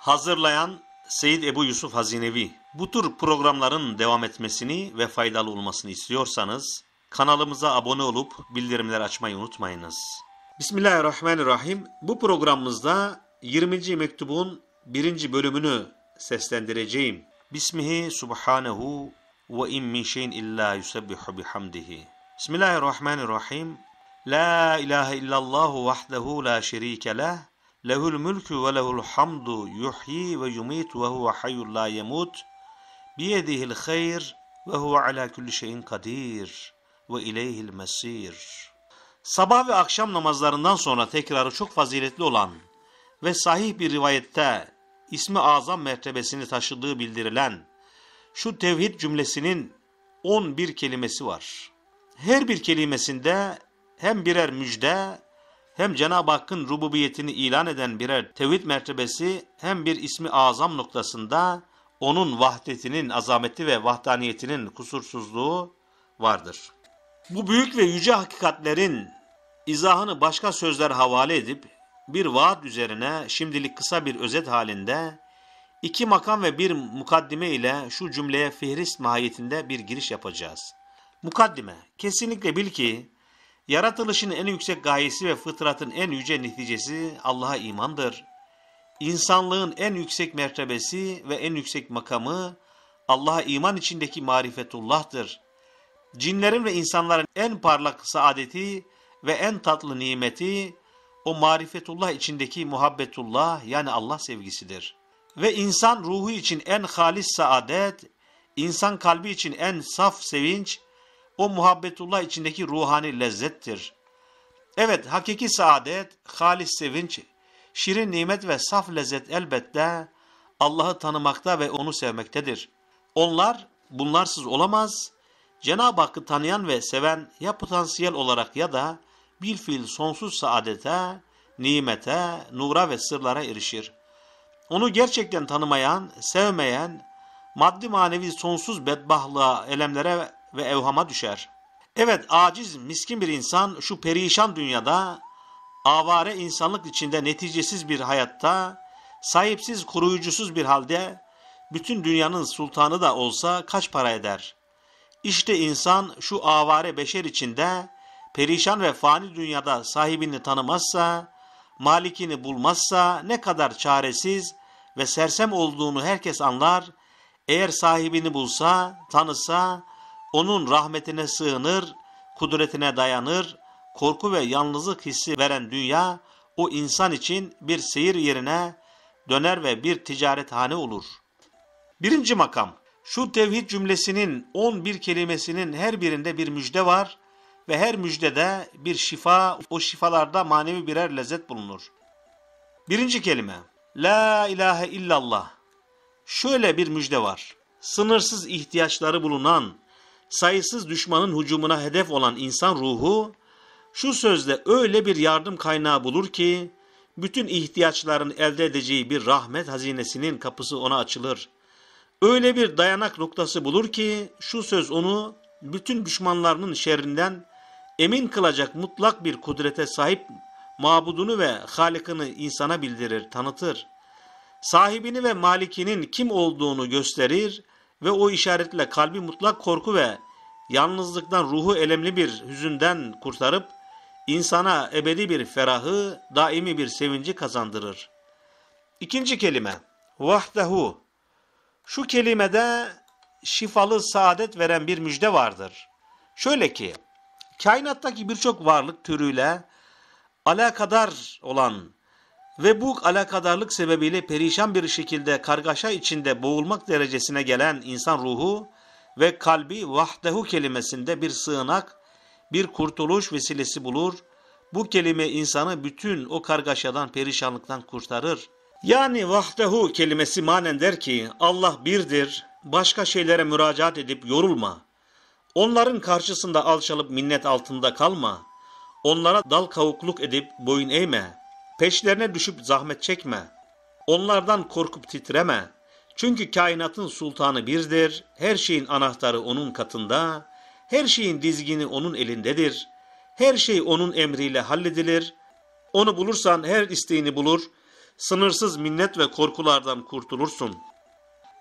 Hazırlayan Seyyid Ebu Yusuf Hazinevi. Bu tür programların devam etmesini ve faydalı olmasını istiyorsanız kanalımıza abone olup bildirimleri açmayı unutmayınız. Bismillahirrahmanirrahim. Bu programımızda 20. mektubun 1. bölümünü seslendireceğim. Bismihi subhanehu ve in min şeyin illa yusebbihu bihamdihi. Bismillahirrahmanirrahim. La ilahe illallah vahdehu la şerike leh Lehul mülkü ve lehul hamdu yuhyi ve yumit ve huve hayyul la yemut. Biyedihil hayr ve huve ala kulli şeyin kadir ve ileyhil mesir. Sabah ve akşam namazlarından sonra tekrarı çok faziletli olan ve sahih bir rivayette ismi azam mertebesini taşıdığı bildirilen şu tevhid cümlesinin 11 kelimesi var. Her bir kelimesinde hem birer müjde hem Cenab-ı Hakk'ın rububiyetini ilan eden birer tevhid mertebesi hem bir ismi azam noktasında onun vahdetinin azameti ve vahdaniyetinin kusursuzluğu vardır. Bu büyük ve yüce hakikatlerin izahını başka sözler havale edip bir vaat üzerine şimdilik kısa bir özet halinde iki makam ve bir mukaddime ile şu cümleye fihrist mahiyetinde bir giriş yapacağız. Mukaddime, kesinlikle bil ki Yaratılışın en yüksek gayesi ve fıtratın en yüce neticesi Allah'a imandır. İnsanlığın en yüksek mertebesi ve en yüksek makamı Allah'a iman içindeki marifetullah'tır. Cinlerin ve insanların en parlak saadeti ve en tatlı nimeti o marifetullah içindeki muhabbetullah yani Allah sevgisidir. Ve insan ruhu için en halis saadet, insan kalbi için en saf sevinç, o muhabbetullah içindeki ruhani lezzettir. Evet hakiki saadet, halis sevinç, şirin nimet ve saf lezzet elbette Allah'ı tanımakta ve onu sevmektedir. Onlar bunlarsız olamaz. Cenab-ı Hakk'ı tanıyan ve seven ya potansiyel olarak ya da bir fiil sonsuz saadete, nimete, nura ve sırlara erişir. Onu gerçekten tanımayan, sevmeyen, maddi manevi sonsuz bedbahlığa, elemlere ve evhama düşer. Evet aciz, miskin bir insan şu perişan dünyada, avare insanlık içinde neticesiz bir hayatta, sahipsiz koruyucusuz bir halde, bütün dünyanın sultanı da olsa kaç para eder? İşte insan şu avare beşer içinde, perişan ve fani dünyada sahibini tanımazsa, malikini bulmazsa ne kadar çaresiz ve sersem olduğunu herkes anlar, eğer sahibini bulsa, tanısa, onun rahmetine sığınır, kudretine dayanır, korku ve yalnızlık hissi veren dünya, o insan için bir seyir yerine döner ve bir ticarethane olur. Birinci makam, şu tevhid cümlesinin 11 kelimesinin her birinde bir müjde var ve her müjdede bir şifa, o şifalarda manevi birer lezzet bulunur. Birinci kelime, La ilahe illallah. Şöyle bir müjde var. Sınırsız ihtiyaçları bulunan, sayısız düşmanın hücumuna hedef olan insan ruhu, şu sözle öyle bir yardım kaynağı bulur ki, bütün ihtiyaçların elde edeceği bir rahmet hazinesinin kapısı ona açılır. Öyle bir dayanak noktası bulur ki, şu söz onu bütün düşmanlarının şerrinden emin kılacak mutlak bir kudrete sahip mabudunu ve halikini insana bildirir, tanıtır. Sahibini ve malikinin kim olduğunu gösterir ve o işaretle kalbi mutlak korku ve yalnızlıktan ruhu elemli bir hüzünden kurtarıp insana ebedi bir ferahı, daimi bir sevinci kazandırır. İkinci kelime vahdehu. Şu kelimede şifalı saadet veren bir müjde vardır. Şöyle ki, kainattaki birçok varlık türüyle alakadar olan ve bu alakadarlık sebebiyle perişan bir şekilde kargaşa içinde boğulmak derecesine gelen insan ruhu ve kalbi vahdehu kelimesinde bir sığınak, bir kurtuluş vesilesi bulur. Bu kelime insanı bütün o kargaşadan, perişanlıktan kurtarır. Yani vahdehu kelimesi manen der ki Allah birdir, başka şeylere müracaat edip yorulma. Onların karşısında alçalıp minnet altında kalma. Onlara dal kavukluk edip boyun eğme.'' Peşlerine düşüp zahmet çekme. Onlardan korkup titreme. Çünkü kainatın sultanı birdir. Her şeyin anahtarı onun katında. Her şeyin dizgini onun elindedir. Her şey onun emriyle halledilir. Onu bulursan her isteğini bulur. Sınırsız minnet ve korkulardan kurtulursun.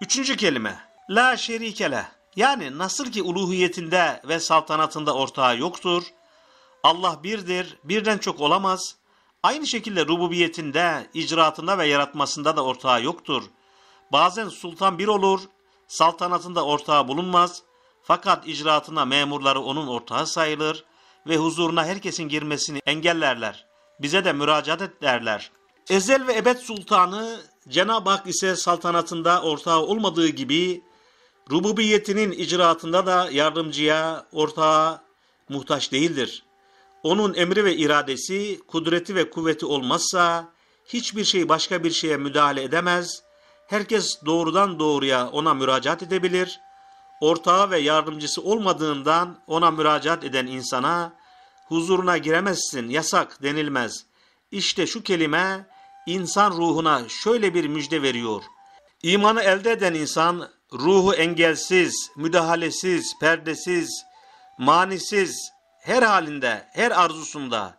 Üçüncü kelime. La şerikele. Yani nasıl ki uluhiyetinde ve saltanatında ortağı yoktur. Allah birdir, birden çok olamaz. Aynı şekilde rububiyetinde, icraatında ve yaratmasında da ortağı yoktur. Bazen sultan bir olur, saltanatında ortağı bulunmaz fakat icraatına memurları onun ortağı sayılır ve huzuruna herkesin girmesini engellerler. Bize de müracaat et derler. Ezel ve ebed sultanı Cenab-ı Hak ise saltanatında ortağı olmadığı gibi rububiyetinin icraatında da yardımcıya, ortağa muhtaç değildir onun emri ve iradesi, kudreti ve kuvveti olmazsa hiçbir şey başka bir şeye müdahale edemez, herkes doğrudan doğruya ona müracaat edebilir, ortağı ve yardımcısı olmadığından ona müracaat eden insana huzuruna giremezsin, yasak denilmez. İşte şu kelime insan ruhuna şöyle bir müjde veriyor. İmanı elde eden insan ruhu engelsiz, müdahalesiz, perdesiz, manisiz, her halinde, her arzusunda,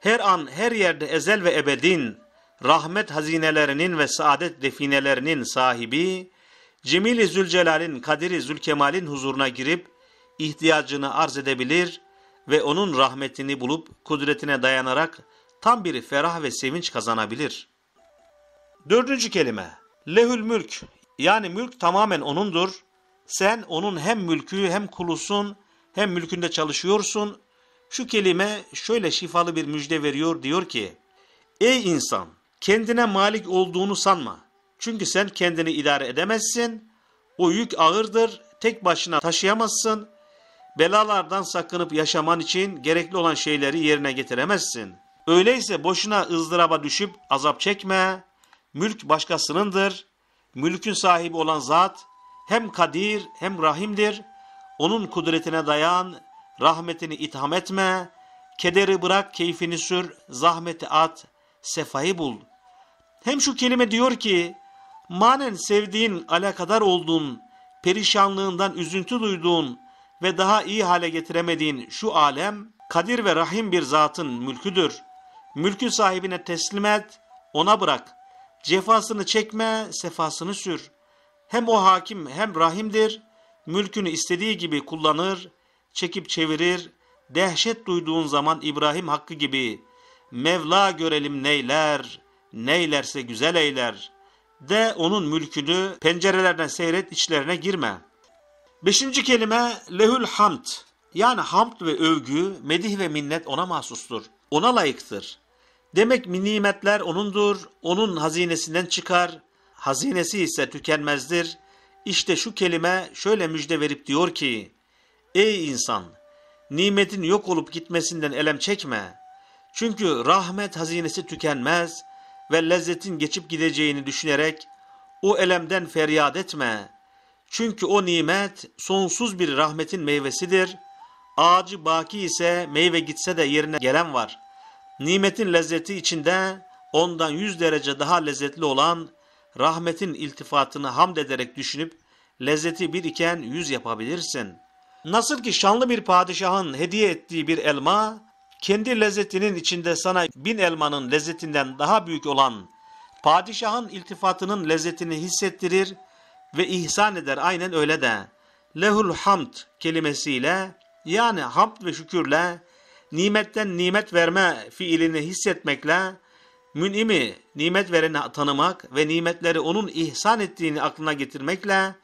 her an, her yerde ezel ve ebedin rahmet hazinelerinin ve saadet definelerinin sahibi, Cemil-i Zülcelal'in, Kadir-i Zülkemal'in huzuruna girip ihtiyacını arz edebilir ve onun rahmetini bulup kudretine dayanarak tam bir ferah ve sevinç kazanabilir. Dördüncü kelime, lehül mülk yani mülk tamamen onundur. Sen onun hem mülkü hem kulusun hem mülkünde çalışıyorsun. Şu kelime şöyle şifalı bir müjde veriyor diyor ki Ey insan kendine malik olduğunu sanma. Çünkü sen kendini idare edemezsin. O yük ağırdır. Tek başına taşıyamazsın. Belalardan sakınıp yaşaman için gerekli olan şeyleri yerine getiremezsin. Öyleyse boşuna ızdıraba düşüp azap çekme. Mülk başkasınındır. Mülkün sahibi olan zat hem kadir hem rahimdir. Onun kudretine dayan, rahmetini itham etme, kederi bırak, keyfini sür, zahmeti at, sefayı bul. Hem şu kelime diyor ki, manen sevdiğin, alakadar olduğun, perişanlığından üzüntü duyduğun ve daha iyi hale getiremediğin şu alem, kadir ve rahim bir zatın mülküdür. Mülkün sahibine teslim et, ona bırak. Cefasını çekme, sefasını sür. Hem o hakim hem rahimdir.'' mülkünü istediği gibi kullanır, çekip çevirir, dehşet duyduğun zaman İbrahim hakkı gibi Mevla görelim neyler, neylerse güzel eyler. De onun mülkünü pencerelerden seyret içlerine girme. Beşinci kelime lehül hamd. Yani hamd ve övgü, medih ve minnet ona mahsustur. Ona layıktır. Demek nimetler onundur, onun hazinesinden çıkar, hazinesi ise tükenmezdir.'' İşte şu kelime şöyle müjde verip diyor ki, Ey insan! Nimetin yok olup gitmesinden elem çekme. Çünkü rahmet hazinesi tükenmez ve lezzetin geçip gideceğini düşünerek o elemden feryat etme. Çünkü o nimet sonsuz bir rahmetin meyvesidir. Ağacı baki ise meyve gitse de yerine gelen var. Nimetin lezzeti içinde ondan yüz derece daha lezzetli olan rahmetin iltifatını hamd ederek düşünüp lezzeti bir iken yüz yapabilirsin. Nasıl ki şanlı bir padişahın hediye ettiği bir elma, kendi lezzetinin içinde sana bin elmanın lezzetinden daha büyük olan padişahın iltifatının lezzetini hissettirir ve ihsan eder aynen öyle de. Lehul hamd kelimesiyle yani hamd ve şükürle nimetten nimet verme fiilini hissetmekle münimi, nimet vereni tanımak ve nimetleri onun ihsan ettiğini aklına getirmekle,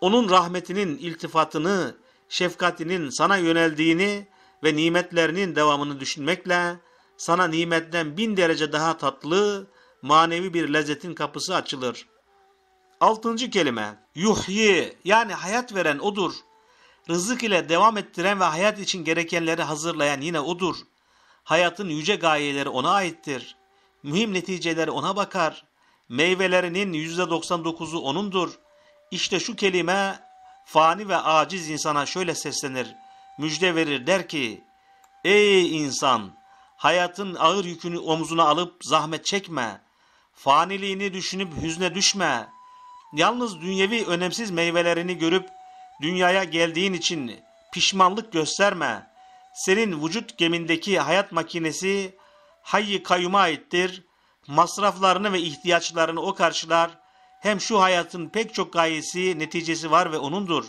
onun rahmetinin iltifatını, şefkatinin sana yöneldiğini ve nimetlerinin devamını düşünmekle, sana nimetten bin derece daha tatlı, manevi bir lezzetin kapısı açılır. Altıncı kelime, yuhyi yani hayat veren odur. Rızık ile devam ettiren ve hayat için gerekenleri hazırlayan yine odur. Hayatın yüce gayeleri ona aittir. Mühim neticeler ona bakar. Meyvelerinin %99'u onundur. İşte şu kelime fani ve aciz insana şöyle seslenir. Müjde verir der ki, Ey insan! Hayatın ağır yükünü omzuna alıp zahmet çekme. Faniliğini düşünüp hüzne düşme. Yalnız dünyevi önemsiz meyvelerini görüp dünyaya geldiğin için pişmanlık gösterme. Senin vücut gemindeki hayat makinesi hayyi kayyuma aittir. Masraflarını ve ihtiyaçlarını o karşılar. Hem şu hayatın pek çok gayesi, neticesi var ve onundur.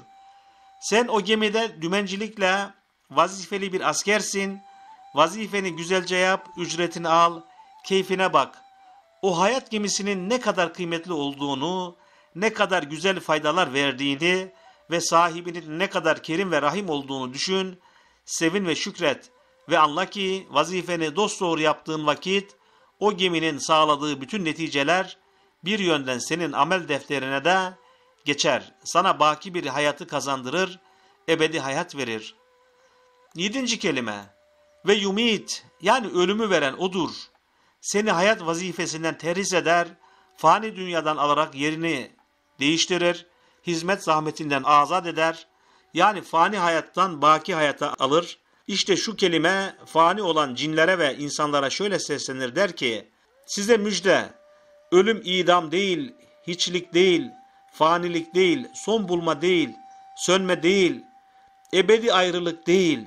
Sen o gemide dümencilikle vazifeli bir askersin. Vazifeni güzelce yap, ücretini al, keyfine bak. O hayat gemisinin ne kadar kıymetli olduğunu, ne kadar güzel faydalar verdiğini ve sahibinin ne kadar kerim ve rahim olduğunu düşün, sevin ve şükret.'' Ve anla ki vazifeni dosdoğru yaptığın vakit o geminin sağladığı bütün neticeler bir yönden senin amel defterine de geçer. Sana baki bir hayatı kazandırır, ebedi hayat verir. Yedinci kelime ve yumit yani ölümü veren odur. Seni hayat vazifesinden terhis eder, fani dünyadan alarak yerini değiştirir, hizmet zahmetinden azat eder, yani fani hayattan baki hayata alır, işte şu kelime fani olan cinlere ve insanlara şöyle seslenir der ki, size müjde, ölüm idam değil, hiçlik değil, fanilik değil, son bulma değil, sönme değil, ebedi ayrılık değil,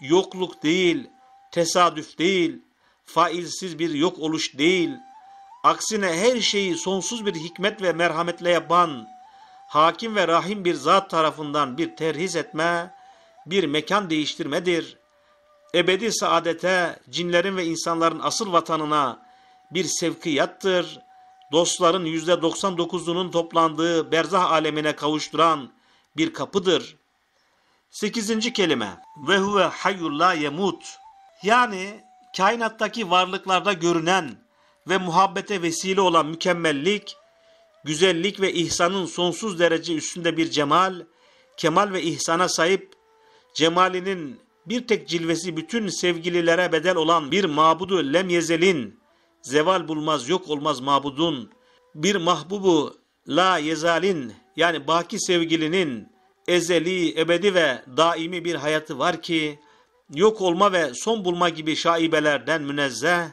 yokluk değil, tesadüf değil, failsiz bir yok oluş değil, aksine her şeyi sonsuz bir hikmet ve merhametle yapan, hakim ve rahim bir zat tarafından bir terhis etme, bir mekan değiştirmedir ebedi saadete, cinlerin ve insanların asıl vatanına bir sevkiyattır. Dostların yüzde %99'unun toplandığı berzah alemine kavuşturan bir kapıdır. Sekizinci kelime ve huve hayyul la yemut yani kainattaki varlıklarda görünen ve muhabbete vesile olan mükemmellik, güzellik ve ihsanın sonsuz derece üstünde bir cemal, kemal ve ihsana sahip, cemalinin bir tek cilvesi bütün sevgililere bedel olan bir mabudu yezelin zeval bulmaz yok olmaz mabudun, bir mahbubu la yezalin yani baki sevgilinin ezeli, ebedi ve daimi bir hayatı var ki, yok olma ve son bulma gibi şaibelerden münezzeh,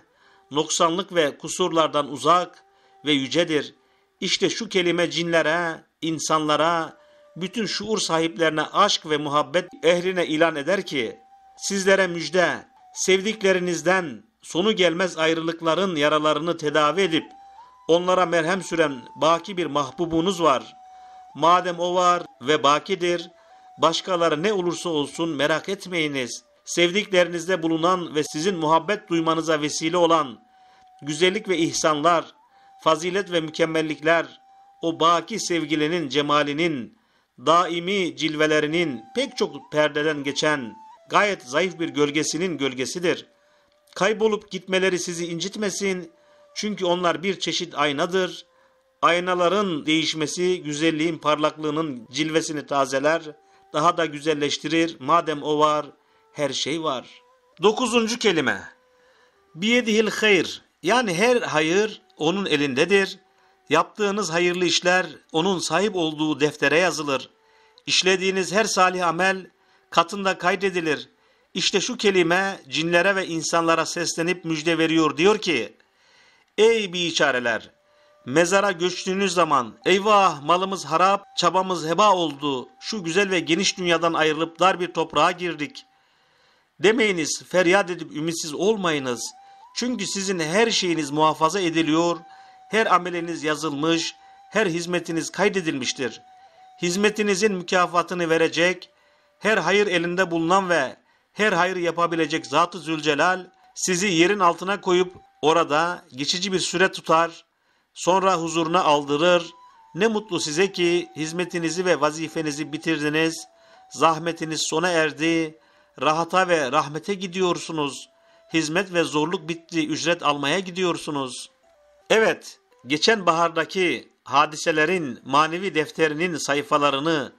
noksanlık ve kusurlardan uzak ve yücedir. İşte şu kelime cinlere, insanlara, bütün şuur sahiplerine aşk ve muhabbet ehline ilan eder ki, sizlere müjde, sevdiklerinizden sonu gelmez ayrılıkların yaralarını tedavi edip onlara merhem süren baki bir mahbubunuz var. Madem o var ve bakidir, başkaları ne olursa olsun merak etmeyiniz. Sevdiklerinizde bulunan ve sizin muhabbet duymanıza vesile olan güzellik ve ihsanlar, fazilet ve mükemmellikler, o baki sevgilinin cemalinin, daimi cilvelerinin pek çok perdeden geçen gayet zayıf bir gölgesinin gölgesidir. Kaybolup gitmeleri sizi incitmesin. Çünkü onlar bir çeşit aynadır. Aynaların değişmesi güzelliğin parlaklığının cilvesini tazeler, daha da güzelleştirir. Madem o var, her şey var. Dokuzuncu kelime. Biyedihil hayır. Yani her hayır onun elindedir. Yaptığınız hayırlı işler onun sahip olduğu deftere yazılır. İşlediğiniz her salih amel katında kaydedilir. İşte şu kelime cinlere ve insanlara seslenip müjde veriyor diyor ki Ey biçareler! Mezara göçtüğünüz zaman eyvah malımız harap, çabamız heba oldu. Şu güzel ve geniş dünyadan ayrılıp dar bir toprağa girdik. Demeyiniz, feryat edip ümitsiz olmayınız. Çünkü sizin her şeyiniz muhafaza ediliyor, her ameliniz yazılmış, her hizmetiniz kaydedilmiştir. Hizmetinizin mükafatını verecek, her hayır elinde bulunan ve her hayır yapabilecek Zat-ı Zülcelal sizi yerin altına koyup orada geçici bir süre tutar, sonra huzuruna aldırır. Ne mutlu size ki hizmetinizi ve vazifenizi bitirdiniz, zahmetiniz sona erdi, rahata ve rahmete gidiyorsunuz. Hizmet ve zorluk bitti, ücret almaya gidiyorsunuz. Evet, geçen bahardaki hadiselerin manevi defterinin sayfalarını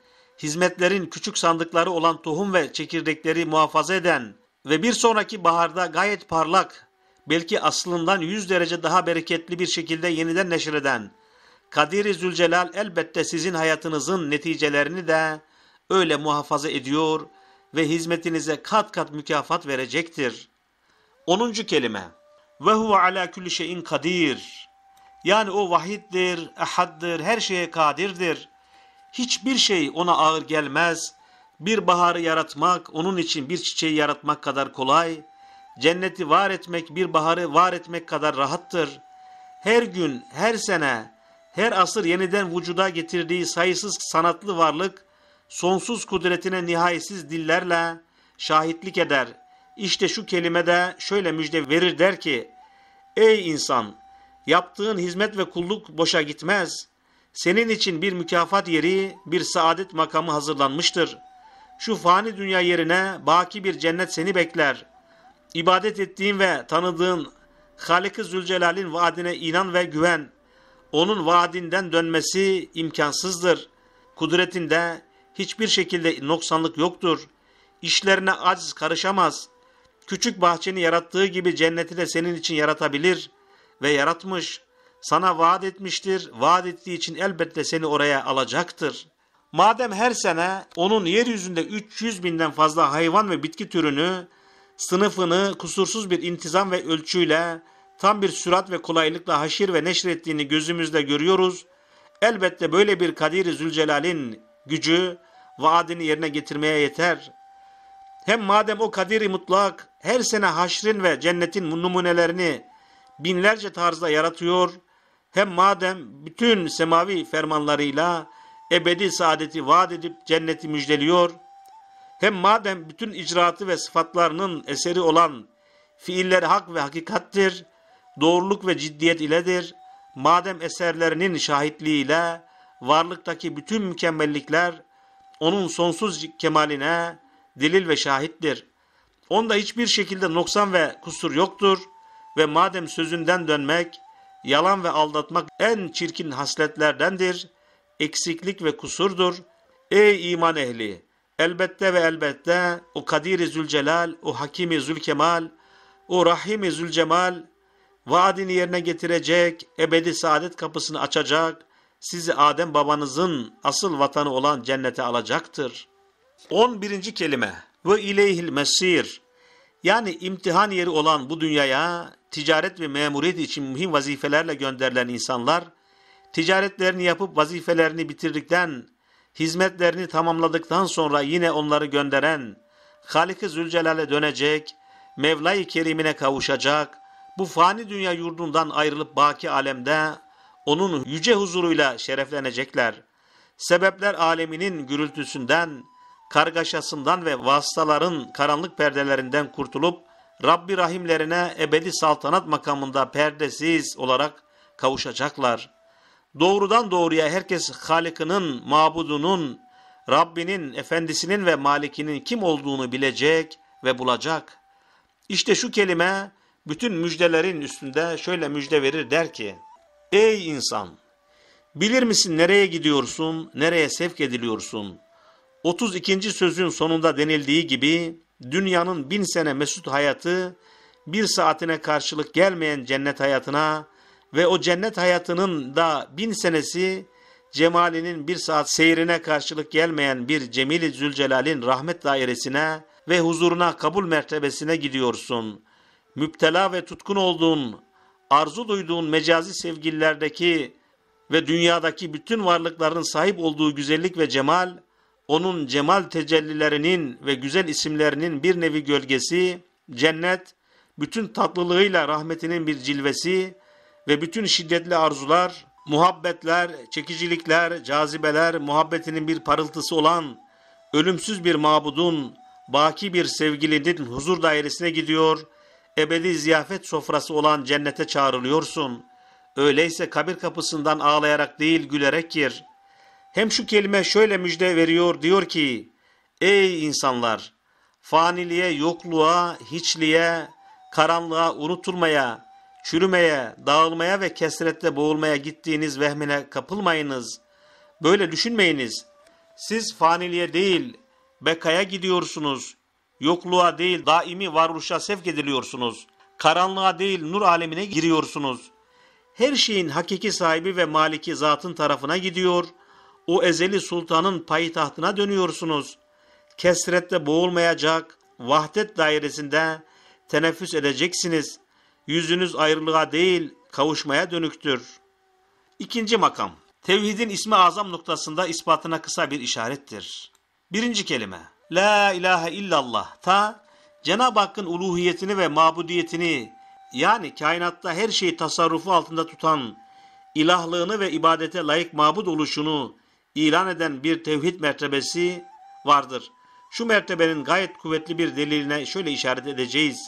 hizmetlerin küçük sandıkları olan tohum ve çekirdekleri muhafaza eden ve bir sonraki baharda gayet parlak, belki aslından 100 derece daha bereketli bir şekilde yeniden neşreden Kadir-i Zülcelal elbette sizin hayatınızın neticelerini de öyle muhafaza ediyor ve hizmetinize kat kat mükafat verecektir. 10. kelime Ve huve ala külli şeyin kadir. Yani o vahiddir, ehaddir, her şeye kadirdir. Hiçbir şey ona ağır gelmez. Bir baharı yaratmak onun için bir çiçeği yaratmak kadar kolay. Cenneti var etmek bir baharı var etmek kadar rahattır. Her gün, her sene, her asır yeniden vücuda getirdiği sayısız sanatlı varlık sonsuz kudretine nihayetsiz dillerle şahitlik eder. İşte şu kelime de şöyle müjde verir der ki: Ey insan, yaptığın hizmet ve kulluk boşa gitmez.'' Senin için bir mükafat yeri, bir saadet makamı hazırlanmıştır. Şu fani dünya yerine baki bir cennet seni bekler. İbadet ettiğin ve tanıdığın Halik-i Zülcelal'in vaadine inan ve güven. Onun vaadinden dönmesi imkansızdır. Kudretinde hiçbir şekilde noksanlık yoktur. İşlerine aciz karışamaz. Küçük bahçeni yarattığı gibi cenneti de senin için yaratabilir ve yaratmış. Sana vaat etmiştir. Vaat ettiği için elbette seni oraya alacaktır. Madem her sene onun yeryüzünde 300 binden fazla hayvan ve bitki türünü sınıfını kusursuz bir intizam ve ölçüyle tam bir sürat ve kolaylıkla haşir ve neşrettiğini gözümüzde görüyoruz. Elbette böyle bir Kadir-i Zülcelal'in gücü vaadini yerine getirmeye yeter. Hem madem o Kadir-i Mutlak her sene haşrin ve cennetin numunelerini binlerce tarzda yaratıyor, hem madem bütün semavi fermanlarıyla ebedi saadeti vaat edip cenneti müjdeliyor, hem madem bütün icraatı ve sıfatlarının eseri olan fiiller hak ve hakikattir, doğruluk ve ciddiyet iledir, madem eserlerinin şahitliğiyle varlıktaki bütün mükemmellikler onun sonsuz kemaline delil ve şahittir. Onda hiçbir şekilde noksan ve kusur yoktur ve madem sözünden dönmek Yalan ve aldatmak en çirkin hasletlerdendir. Eksiklik ve kusurdur. Ey iman ehli! Elbette ve elbette o Kadir-i Zülcelal, o Hakimi Zülkemal, o Rahim-i Zülcemal vaadini yerine getirecek, ebedi saadet kapısını açacak, sizi Adem babanızın asıl vatanı olan cennete alacaktır. 11. kelime ve ileyhil mesir yani imtihan yeri olan bu dünyaya ticaret ve memuriyet için mühim vazifelerle gönderilen insanlar, ticaretlerini yapıp vazifelerini bitirdikten, hizmetlerini tamamladıktan sonra yine onları gönderen, Halik-i Zülcelal'e dönecek, Mevla-i Kerim'ine kavuşacak, bu fani dünya yurdundan ayrılıp baki alemde onun yüce huzuruyla şereflenecekler. Sebepler aleminin gürültüsünden, kargaşasından ve vasıtaların karanlık perdelerinden kurtulup Rabbi rahimlerine ebedi saltanat makamında perdesiz olarak kavuşacaklar. Doğrudan doğruya herkes Halık'ının, mabudunun, Rabbinin, efendisinin ve malikinin kim olduğunu bilecek ve bulacak. İşte şu kelime bütün müjdelerin üstünde şöyle müjde verir der ki, Ey insan! Bilir misin nereye gidiyorsun, nereye sevk ediliyorsun? 32. sözün sonunda denildiği gibi dünyanın bin sene mesut hayatı bir saatine karşılık gelmeyen cennet hayatına ve o cennet hayatının da bin senesi cemalinin bir saat seyrine karşılık gelmeyen bir Cemil-i Zülcelal'in rahmet dairesine ve huzuruna kabul mertebesine gidiyorsun. Müptela ve tutkun olduğun, arzu duyduğun mecazi sevgililerdeki ve dünyadaki bütün varlıkların sahip olduğu güzellik ve cemal, onun cemal tecellilerinin ve güzel isimlerinin bir nevi gölgesi, cennet, bütün tatlılığıyla rahmetinin bir cilvesi ve bütün şiddetli arzular, muhabbetler, çekicilikler, cazibeler, muhabbetinin bir parıltısı olan ölümsüz bir mabudun, baki bir sevgilinin huzur dairesine gidiyor, ebedi ziyafet sofrası olan cennete çağrılıyorsun. Öyleyse kabir kapısından ağlayarak değil gülerek gir.'' Hem şu kelime şöyle müjde veriyor diyor ki Ey insanlar! Faniliğe, yokluğa, hiçliğe, karanlığa, unutulmaya, çürümeye, dağılmaya ve kesrette boğulmaya gittiğiniz vehmine kapılmayınız. Böyle düşünmeyiniz. Siz faniliğe değil, bekaya gidiyorsunuz. Yokluğa değil, daimi varoluşa sevk ediliyorsunuz. Karanlığa değil, nur alemine giriyorsunuz. Her şeyin hakiki sahibi ve maliki zatın tarafına gidiyor.'' o ezeli sultanın payitahtına dönüyorsunuz. Kesrette boğulmayacak, vahdet dairesinde teneffüs edeceksiniz. Yüzünüz ayrılığa değil, kavuşmaya dönüktür. İkinci makam. Tevhidin ismi azam noktasında ispatına kısa bir işarettir. Birinci kelime. La ilahe illallah ta Cenab-ı Hakk'ın uluhiyetini ve mabudiyetini yani kainatta her şeyi tasarrufu altında tutan ilahlığını ve ibadete layık mabud oluşunu ilan eden bir tevhid mertebesi vardır. Şu mertebenin gayet kuvvetli bir deliline şöyle işaret edeceğiz.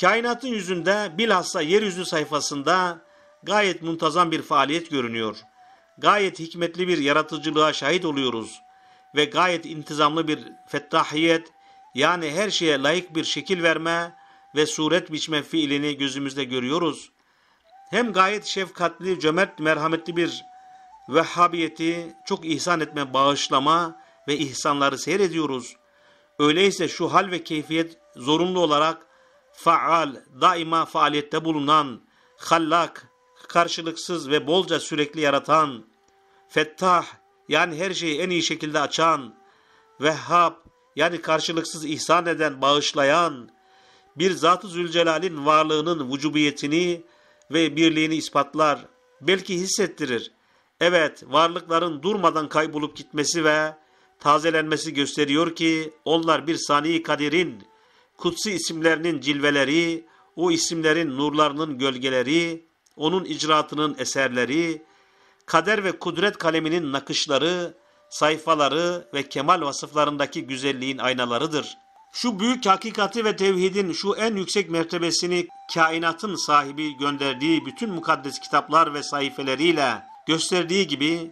Kainatın yüzünde bilhassa yeryüzü sayfasında gayet muntazam bir faaliyet görünüyor. Gayet hikmetli bir yaratıcılığa şahit oluyoruz ve gayet intizamlı bir fettahiyet yani her şeye layık bir şekil verme ve suret biçme fiilini gözümüzde görüyoruz. Hem gayet şefkatli, cömert, merhametli bir Vehhabiyeti çok ihsan etme, bağışlama ve ihsanları seyrediyoruz. Öyleyse şu hal ve keyfiyet zorunlu olarak faal, daima faaliyette bulunan, hallak, karşılıksız ve bolca sürekli yaratan, fettah yani her şeyi en iyi şekilde açan, vehhab yani karşılıksız ihsan eden, bağışlayan, bir Zat-ı Zülcelal'in varlığının vücubiyetini ve birliğini ispatlar, belki hissettirir. Evet, varlıkların durmadan kaybolup gitmesi ve tazelenmesi gösteriyor ki onlar bir sani kaderin kutsi isimlerinin cilveleri, o isimlerin nurlarının gölgeleri, onun icraatının eserleri, kader ve kudret kaleminin nakışları, sayfaları ve kemal vasıflarındaki güzelliğin aynalarıdır. Şu büyük hakikati ve tevhidin şu en yüksek mertebesini kainatın sahibi gönderdiği bütün mukaddes kitaplar ve sayfeleriyle gösterdiği gibi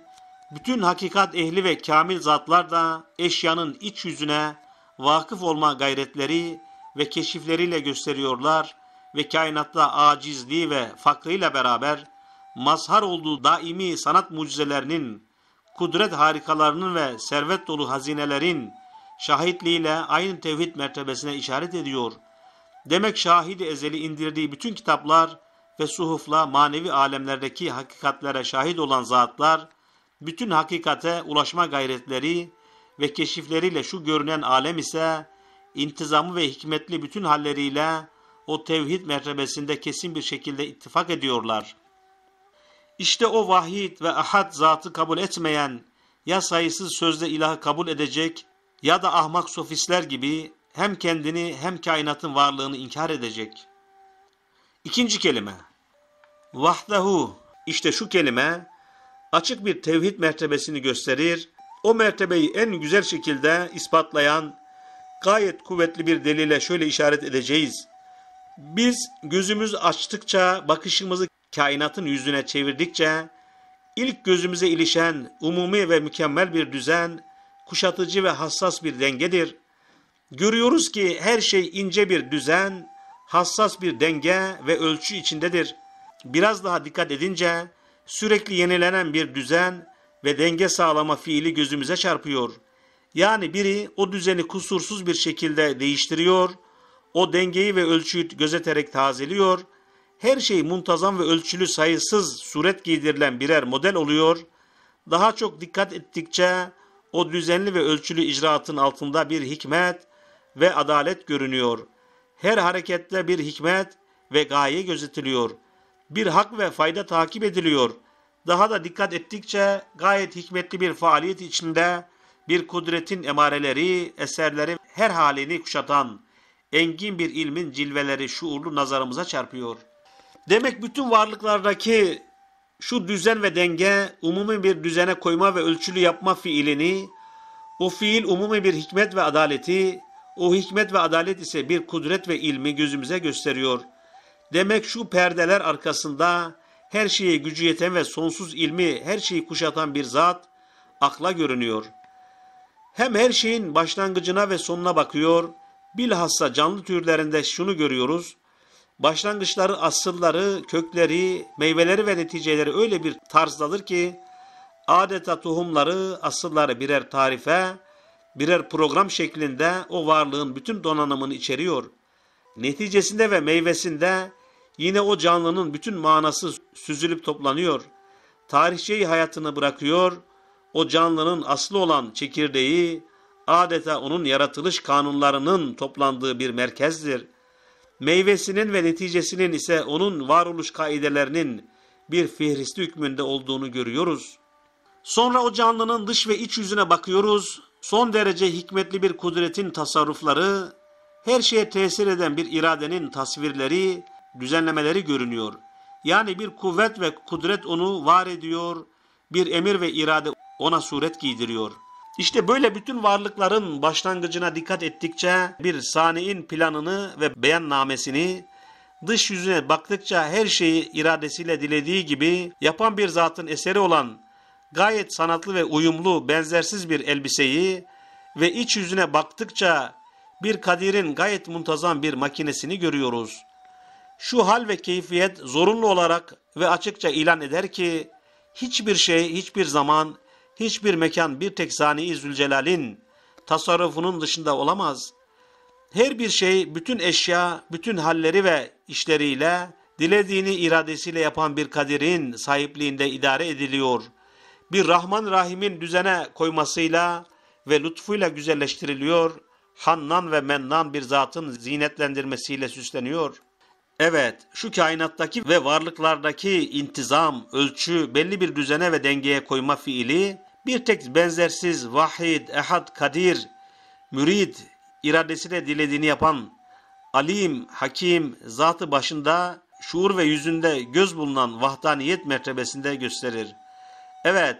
bütün hakikat ehli ve kamil zatlar da eşyanın iç yüzüne vakıf olma gayretleri ve keşifleriyle gösteriyorlar ve kainatta acizliği ve fakrıyla beraber mazhar olduğu daimi sanat mucizelerinin, kudret harikalarının ve servet dolu hazinelerin şahitliğiyle aynı tevhid mertebesine işaret ediyor. Demek şahidi ezeli indirdiği bütün kitaplar ve suhufla manevi alemlerdeki hakikatlere şahit olan zatlar, bütün hakikate ulaşma gayretleri ve keşifleriyle şu görünen alem ise, intizamı ve hikmetli bütün halleriyle o tevhid mertebesinde kesin bir şekilde ittifak ediyorlar. İşte o vahid ve ahad zatı kabul etmeyen, ya sayısız sözde ilahı kabul edecek ya da ahmak sofistler gibi hem kendini hem kainatın varlığını inkar edecek. İkinci kelime Vahdahu, işte şu kelime açık bir tevhid mertebesini gösterir. O mertebeyi en güzel şekilde ispatlayan gayet kuvvetli bir delile şöyle işaret edeceğiz. Biz gözümüz açtıkça bakışımızı kainatın yüzüne çevirdikçe ilk gözümüze ilişen umumi ve mükemmel bir düzen, kuşatıcı ve hassas bir dengedir. Görüyoruz ki her şey ince bir düzen, hassas bir denge ve ölçü içindedir. Biraz daha dikkat edince sürekli yenilenen bir düzen ve denge sağlama fiili gözümüze çarpıyor. Yani biri o düzeni kusursuz bir şekilde değiştiriyor, o dengeyi ve ölçüyü gözeterek tazeliyor, her şey muntazam ve ölçülü sayısız suret giydirilen birer model oluyor. Daha çok dikkat ettikçe o düzenli ve ölçülü icraatın altında bir hikmet ve adalet görünüyor. Her harekette bir hikmet ve gaye gözetiliyor.'' bir hak ve fayda takip ediliyor. Daha da dikkat ettikçe gayet hikmetli bir faaliyet içinde bir kudretin emareleri, eserleri her halini kuşatan engin bir ilmin cilveleri şuurlu nazarımıza çarpıyor. Demek bütün varlıklardaki şu düzen ve denge umumi bir düzene koyma ve ölçülü yapma fiilini, o fiil umumi bir hikmet ve adaleti, o hikmet ve adalet ise bir kudret ve ilmi gözümüze gösteriyor. Demek şu perdeler arkasında her şeye gücü yeten ve sonsuz ilmi her şeyi kuşatan bir zat akla görünüyor. Hem her şeyin başlangıcına ve sonuna bakıyor, bilhassa canlı türlerinde şunu görüyoruz. Başlangıçları, asırları, kökleri, meyveleri ve neticeleri öyle bir tarzdadır ki adeta tohumları, asırları birer tarife, birer program şeklinde o varlığın bütün donanımını içeriyor. Neticesinde ve meyvesinde Yine o canlının bütün manası süzülüp toplanıyor. Tarihçeyi hayatını bırakıyor. O canlının aslı olan çekirdeği adeta onun yaratılış kanunlarının toplandığı bir merkezdir. Meyvesinin ve neticesinin ise onun varoluş kaidelerinin bir fihristi hükmünde olduğunu görüyoruz. Sonra o canlının dış ve iç yüzüne bakıyoruz. Son derece hikmetli bir kudretin tasarrufları, her şeye tesir eden bir iradenin tasvirleri düzenlemeleri görünüyor. Yani bir kuvvet ve kudret onu var ediyor, bir emir ve irade ona suret giydiriyor. İşte böyle bütün varlıkların başlangıcına dikkat ettikçe bir saniin planını ve beyannamesini dış yüzüne baktıkça her şeyi iradesiyle dilediği gibi yapan bir zatın eseri olan gayet sanatlı ve uyumlu benzersiz bir elbiseyi ve iç yüzüne baktıkça bir kadirin gayet muntazam bir makinesini görüyoruz şu hal ve keyfiyet zorunlu olarak ve açıkça ilan eder ki hiçbir şey, hiçbir zaman, hiçbir mekan bir tek saniye Zülcelal'in tasarrufunun dışında olamaz. Her bir şey bütün eşya, bütün halleri ve işleriyle dilediğini iradesiyle yapan bir kadirin sahipliğinde idare ediliyor. Bir Rahman Rahim'in düzene koymasıyla ve lütfuyla güzelleştiriliyor. Hannan ve Mennan bir zatın zinetlendirmesiyle süsleniyor.'' Evet, şu kainattaki ve varlıklardaki intizam, ölçü, belli bir düzene ve dengeye koyma fiili bir tek benzersiz vahid, ehad, kadir, mürid iradesiyle dilediğini yapan alim, hakim, zatı başında, şuur ve yüzünde göz bulunan vahdaniyet mertebesinde gösterir. Evet,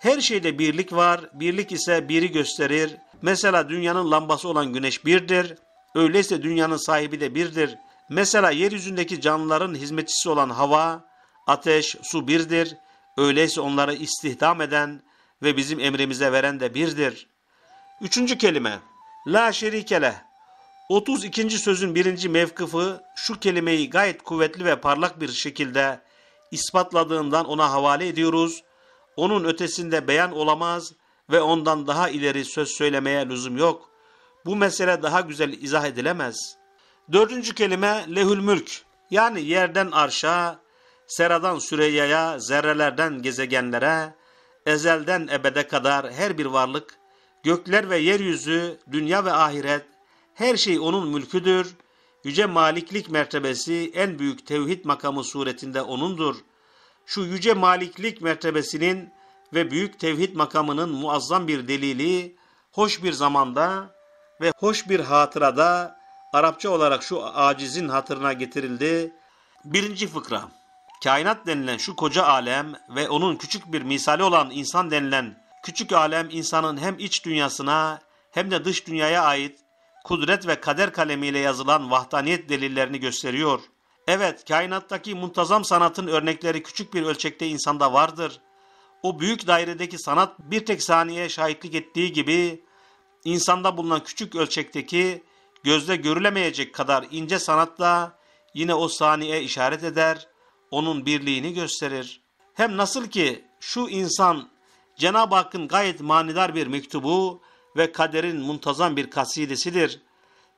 her şeyde birlik var, birlik ise biri gösterir. Mesela dünyanın lambası olan güneş birdir, öyleyse dünyanın sahibi de birdir.'' Mesela yeryüzündeki canlıların hizmetçisi olan hava, ateş, su birdir. Öyleyse onları istihdam eden ve bizim emrimize veren de birdir. Üçüncü kelime. La şerikele. 32. sözün birinci mevkıfı şu kelimeyi gayet kuvvetli ve parlak bir şekilde ispatladığından ona havale ediyoruz. Onun ötesinde beyan olamaz ve ondan daha ileri söz söylemeye lüzum yok. Bu mesele daha güzel izah edilemez.'' Dördüncü kelime lehül mülk yani yerden arşa, seradan süreyyaya, zerrelerden gezegenlere, ezelden ebede kadar her bir varlık, gökler ve yeryüzü, dünya ve ahiret, her şey onun mülküdür. Yüce maliklik mertebesi en büyük tevhid makamı suretinde onundur. Şu yüce maliklik mertebesinin ve büyük tevhid makamının muazzam bir delili, hoş bir zamanda ve hoş bir hatırada Arapça olarak şu acizin hatırına getirildi. Birinci fıkra. Kainat denilen şu koca alem ve onun küçük bir misali olan insan denilen küçük alem insanın hem iç dünyasına hem de dış dünyaya ait kudret ve kader kalemiyle yazılan vahdaniyet delillerini gösteriyor. Evet, kainattaki muntazam sanatın örnekleri küçük bir ölçekte insanda vardır. O büyük dairedeki sanat bir tek saniye şahitlik ettiği gibi insanda bulunan küçük ölçekteki gözle görülemeyecek kadar ince sanatla yine o saniye işaret eder, onun birliğini gösterir. Hem nasıl ki şu insan Cenab-ı Hakk'ın gayet manidar bir mektubu ve kaderin muntazam bir kasidesidir.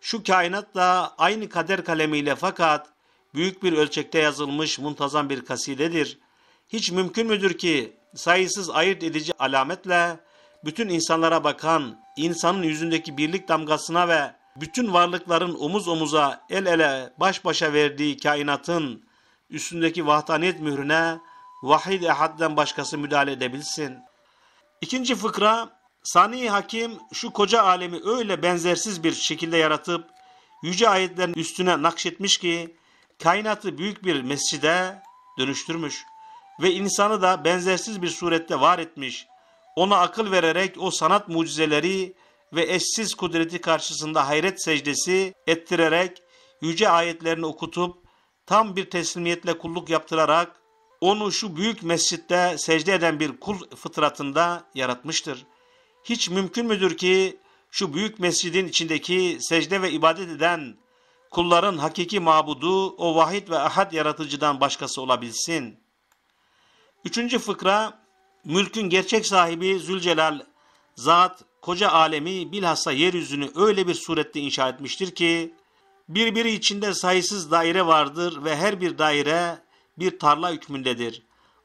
Şu kainat da aynı kader kalemiyle fakat büyük bir ölçekte yazılmış muntazam bir kasidedir. Hiç mümkün müdür ki sayısız ayırt edici alametle bütün insanlara bakan, insanın yüzündeki birlik damgasına ve bütün varlıkların omuz omuza, el ele, baş başa verdiği kainatın üstündeki vahdaniyet mührüne vahid ehadden başkası müdahale edebilsin. İkinci fıkra, Sani Hakim şu koca alemi öyle benzersiz bir şekilde yaratıp yüce ayetlerin üstüne nakşetmiş ki kainatı büyük bir mescide dönüştürmüş ve insanı da benzersiz bir surette var etmiş. Ona akıl vererek o sanat mucizeleri ve eşsiz kudreti karşısında hayret secdesi ettirerek yüce ayetlerini okutup tam bir teslimiyetle kulluk yaptırarak onu şu büyük mescitte secde eden bir kul fıtratında yaratmıştır. Hiç mümkün müdür ki şu büyük mescidin içindeki secde ve ibadet eden kulların hakiki mabudu o vahid ve ahad yaratıcıdan başkası olabilsin. Üçüncü fıkra, mülkün gerçek sahibi Zülcelal, zat koca alemi bilhassa yeryüzünü öyle bir surette inşa etmiştir ki birbiri içinde sayısız daire vardır ve her bir daire bir tarla hükmündedir.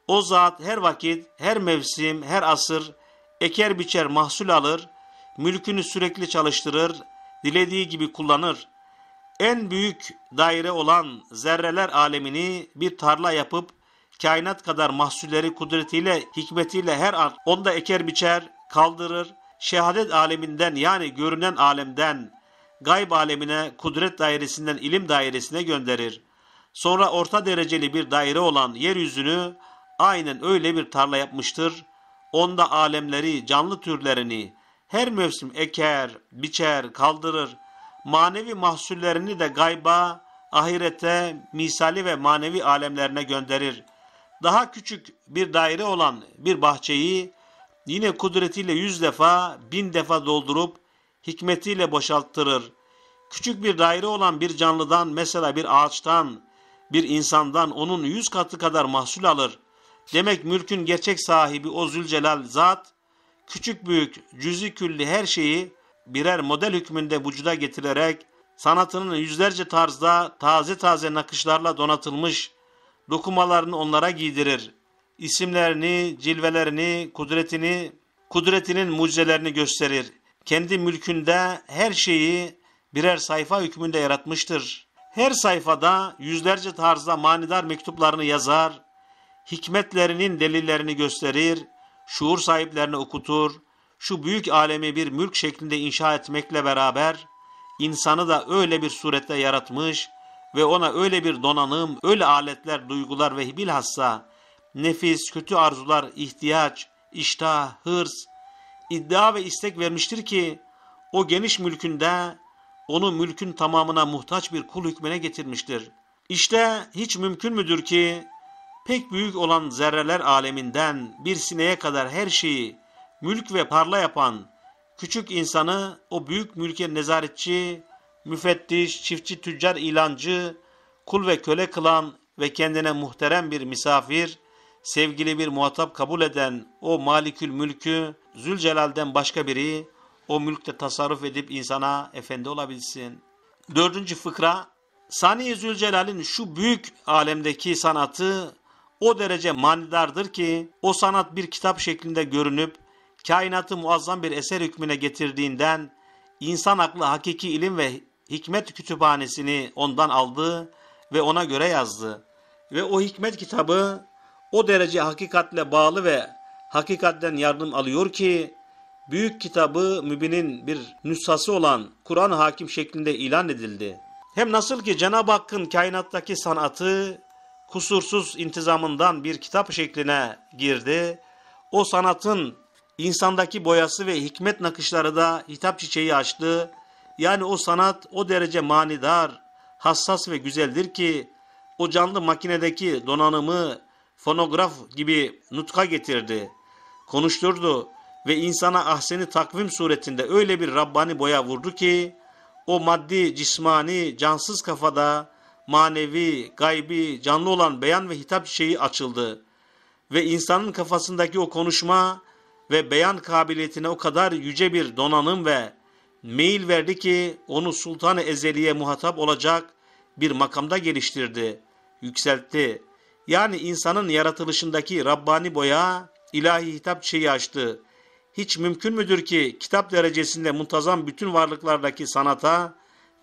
O zat her vakit, her mevsim, her asır eker biçer mahsul alır, mülkünü sürekli çalıştırır, dilediği gibi kullanır. En büyük daire olan zerreler alemini bir tarla yapıp kainat kadar mahsulleri kudretiyle, hikmetiyle her an onda eker biçer, kaldırır, şehadet aleminden yani görünen alemden gayb alemine kudret dairesinden ilim dairesine gönderir. Sonra orta dereceli bir daire olan yeryüzünü aynen öyle bir tarla yapmıştır. Onda alemleri, canlı türlerini her mevsim eker, biçer, kaldırır. Manevi mahsullerini de gayba, ahirete, misali ve manevi alemlerine gönderir. Daha küçük bir daire olan bir bahçeyi yine kudretiyle yüz defa, bin defa doldurup hikmetiyle boşalttırır. Küçük bir daire olan bir canlıdan, mesela bir ağaçtan, bir insandan onun yüz katı kadar mahsul alır. Demek mülkün gerçek sahibi o Zülcelal zat, küçük büyük, cüzi külli her şeyi birer model hükmünde vücuda getirerek, sanatının yüzlerce tarzda taze taze nakışlarla donatılmış, dokumalarını onlara giydirir isimlerini, cilvelerini, kudretini, kudretinin mucizelerini gösterir. Kendi mülkünde her şeyi birer sayfa hükmünde yaratmıştır. Her sayfada yüzlerce tarzda manidar mektuplarını yazar, hikmetlerinin delillerini gösterir, şuur sahiplerini okutur, şu büyük alemi bir mülk şeklinde inşa etmekle beraber insanı da öyle bir surette yaratmış ve ona öyle bir donanım, öyle aletler, duygular ve bilhassa nefis, kötü arzular, ihtiyaç, iştah, hırs, iddia ve istek vermiştir ki o geniş mülkünde onu mülkün tamamına muhtaç bir kul hükmüne getirmiştir. İşte hiç mümkün müdür ki pek büyük olan zerreler aleminden bir sineye kadar her şeyi mülk ve parla yapan küçük insanı o büyük mülke nezaretçi, müfettiş, çiftçi, tüccar, ilancı, kul ve köle kılan ve kendine muhterem bir misafir, sevgili bir muhatap kabul eden o malikül mülkü Zülcelal'den başka biri o mülkte tasarruf edip insana efendi olabilsin. Dördüncü fıkra Saniye Zülcelal'in şu büyük alemdeki sanatı o derece manidardır ki o sanat bir kitap şeklinde görünüp kainatı muazzam bir eser hükmüne getirdiğinden insan aklı hakiki ilim ve hikmet kütüphanesini ondan aldı ve ona göre yazdı. Ve o hikmet kitabı o derece hakikatle bağlı ve hakikatten yardım alıyor ki büyük kitabı mübinin bir nüshası olan Kur'an hakim şeklinde ilan edildi. Hem nasıl ki Cenab-ı Hakk'ın kainattaki sanatı kusursuz intizamından bir kitap şekline girdi, o sanatın insandaki boyası ve hikmet nakışları da hitap çiçeği açtı. Yani o sanat o derece manidar, hassas ve güzeldir ki o canlı makinedeki donanımı fonograf gibi nutka getirdi, konuşturdu ve insana ahseni takvim suretinde öyle bir Rabbani boya vurdu ki, o maddi, cismani, cansız kafada manevi, gaybi, canlı olan beyan ve hitap şeyi açıldı. Ve insanın kafasındaki o konuşma ve beyan kabiliyetine o kadar yüce bir donanım ve meyil verdi ki onu Sultan-ı Ezeli'ye muhatap olacak bir makamda geliştirdi, yükseltti. Yani insanın yaratılışındaki Rabbani boya ilahi hitap çiği açtı. Hiç mümkün müdür ki kitap derecesinde muntazam bütün varlıklardaki sanata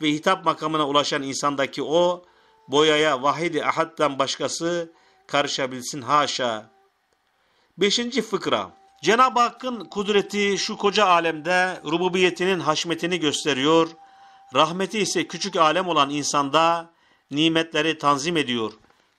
ve hitap makamına ulaşan insandaki o boyaya vahidi ahaddan başkası karışabilsin haşa. Beşinci fıkra. Cenab-ı Hakk'ın kudreti şu koca alemde rububiyetinin haşmetini gösteriyor, rahmeti ise küçük alem olan insanda nimetleri tanzim ediyor.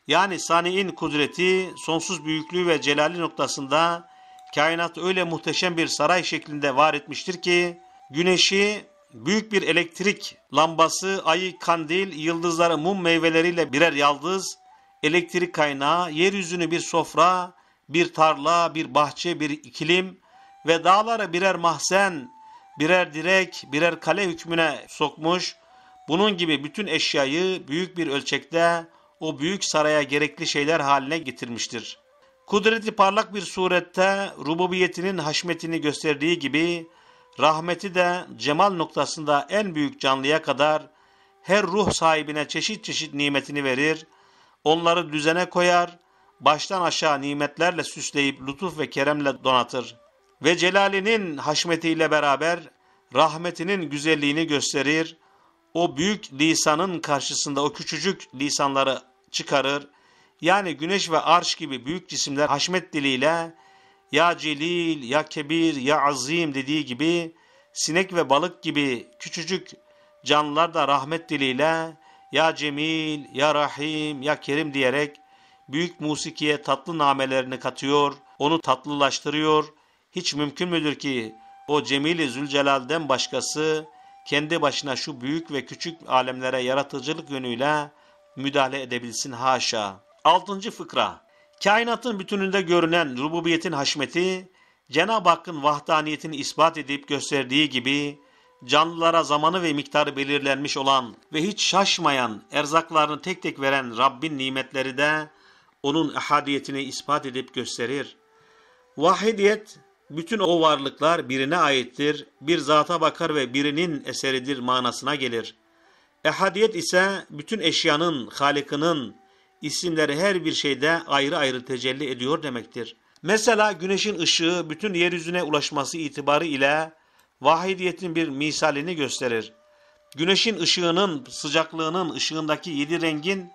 Yani sani'in kudreti, sonsuz büyüklüğü ve celali noktasında kainat öyle muhteşem bir saray şeklinde var etmiştir ki, güneşi büyük bir elektrik lambası, ayı kandil, yıldızları mum meyveleriyle birer yaldız, elektrik kaynağı, yeryüzünü bir sofra, bir tarla, bir bahçe, bir iklim ve dağları birer mahzen, birer direk, birer kale hükmüne sokmuş, bunun gibi bütün eşyayı büyük bir ölçekte o büyük saraya gerekli şeyler haline getirmiştir. Kudreti parlak bir surette rububiyetinin haşmetini gösterdiği gibi rahmeti de cemal noktasında en büyük canlıya kadar her ruh sahibine çeşit çeşit nimetini verir, onları düzene koyar, baştan aşağı nimetlerle süsleyip lütuf ve keremle donatır. Ve celalinin haşmetiyle beraber rahmetinin güzelliğini gösterir, o büyük lisanın karşısında o küçücük lisanları çıkarır. Yani güneş ve arş gibi büyük cisimler haşmet diliyle ya celil, ya kebir, ya azim dediği gibi sinek ve balık gibi küçücük canlılar da rahmet diliyle ya cemil, ya rahim, ya kerim diyerek büyük musikiye tatlı namelerini katıyor, onu tatlılaştırıyor. Hiç mümkün müdür ki o cemil Zülcelal'den başkası kendi başına şu büyük ve küçük alemlere yaratıcılık yönüyle müdahale edebilsin haşa. 6. fıkra. Kainatın bütününde görünen rububiyetin haşmeti, Cenab-ı Hakk'ın vahdaniyetini ispat edip gösterdiği gibi, canlılara zamanı ve miktarı belirlenmiş olan ve hiç şaşmayan, erzaklarını tek tek veren Rabbin nimetleri de onun ehadiyetini ispat edip gösterir. Vahidiyet, bütün o varlıklar birine aittir, bir zata bakar ve birinin eseridir manasına gelir.'' Ehadiyet ise bütün eşyanın, halikinin isimleri her bir şeyde ayrı ayrı tecelli ediyor demektir. Mesela güneşin ışığı bütün yeryüzüne ulaşması itibarı ile vahidiyetin bir misalini gösterir. Güneşin ışığının, sıcaklığının ışığındaki yedi rengin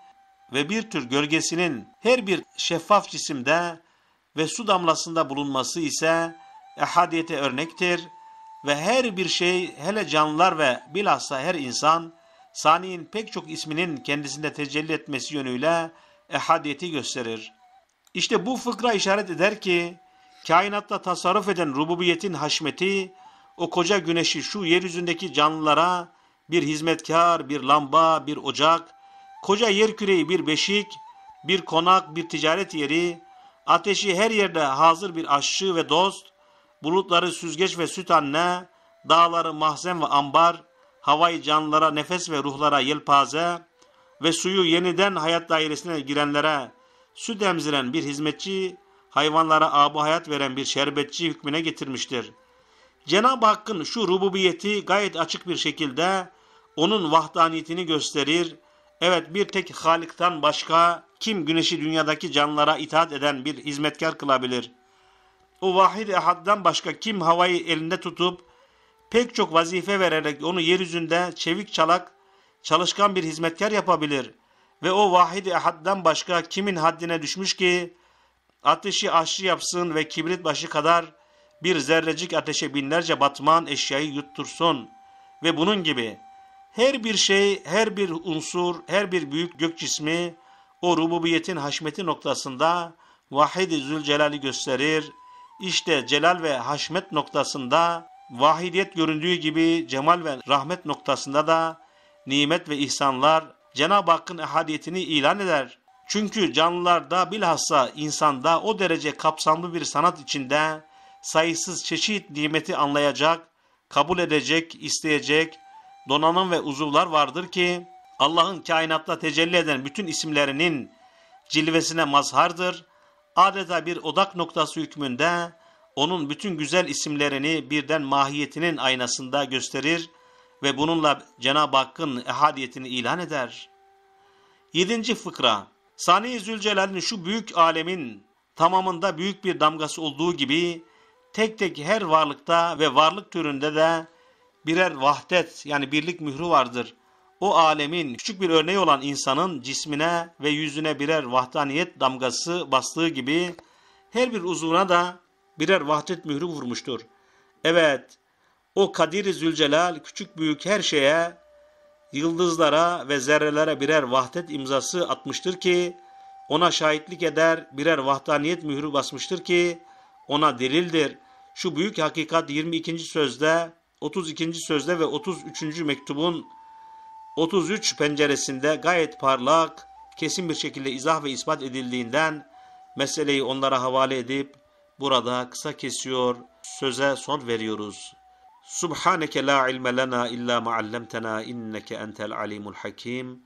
ve bir tür gölgesinin her bir şeffaf cisimde ve su damlasında bulunması ise ehadiyete örnektir ve her bir şey hele canlılar ve bilhassa her insan Sani'nin pek çok isminin kendisinde tecelli etmesi yönüyle ehadiyeti gösterir. İşte bu fıkra işaret eder ki, kainatta tasarruf eden rububiyetin haşmeti, o koca güneşi şu yeryüzündeki canlılara bir hizmetkar, bir lamba, bir ocak, koca yer küreyi bir beşik, bir konak, bir ticaret yeri, ateşi her yerde hazır bir aşçı ve dost, bulutları süzgeç ve süt anne, dağları mahzen ve ambar, havayı canlılara, nefes ve ruhlara yelpaze ve suyu yeniden hayat dairesine girenlere süt emziren bir hizmetçi, hayvanlara abu hayat veren bir şerbetçi hükmüne getirmiştir. Cenab-ı Hakk'ın şu rububiyeti gayet açık bir şekilde onun vahdaniyetini gösterir. Evet bir tek Halik'tan başka kim güneşi dünyadaki canlara itaat eden bir hizmetkar kılabilir? O vahid ehaddan başka kim havayı elinde tutup pek çok vazife vererek onu yeryüzünde çevik çalak, çalışkan bir hizmetkar yapabilir ve o vahid-i ahaddan başka kimin haddine düşmüş ki ateşi aşçı yapsın ve kibrit başı kadar bir zerrecik ateşe binlerce batman eşyayı yuttursun ve bunun gibi her bir şey, her bir unsur, her bir büyük gök cismi o rububiyetin haşmeti noktasında vahid-i zülcelali gösterir. İşte celal ve haşmet noktasında Vahidiyet göründüğü gibi cemal ve rahmet noktasında da nimet ve ihsanlar Cenab-ı Hakk'ın ehadiyetini ilan eder. Çünkü canlılarda bilhassa insanda o derece kapsamlı bir sanat içinde sayısız çeşit nimeti anlayacak, kabul edecek, isteyecek donanım ve uzuvlar vardır ki Allah'ın kainatta tecelli eden bütün isimlerinin cilvesine mazhardır. Adeta bir odak noktası hükmünde onun bütün güzel isimlerini birden mahiyetinin aynasında gösterir ve bununla Cenab-ı Hakk'ın ehadiyetini ilan eder. 7. fıkra Sani Zülcelal'in şu büyük alemin tamamında büyük bir damgası olduğu gibi tek tek her varlıkta ve varlık türünde de birer vahdet yani birlik mührü vardır. O alemin küçük bir örneği olan insanın cismine ve yüzüne birer vahdaniyet damgası bastığı gibi her bir uzuvuna da birer vahdet mührü vurmuştur. Evet, o Kadir-i Zülcelal küçük büyük her şeye, yıldızlara ve zerrelere birer vahdet imzası atmıştır ki, ona şahitlik eder birer vahdaniyet mührü basmıştır ki, ona delildir. Şu büyük hakikat 22. sözde, 32. sözde ve 33. mektubun 33 penceresinde gayet parlak, kesin bir şekilde izah ve ispat edildiğinden meseleyi onlara havale edip burada kısa kesiyor, söze son veriyoruz. Subhaneke la ilme lena illa ma inneke entel alimul hakim.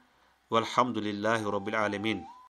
Velhamdülillahi rabbil alemin.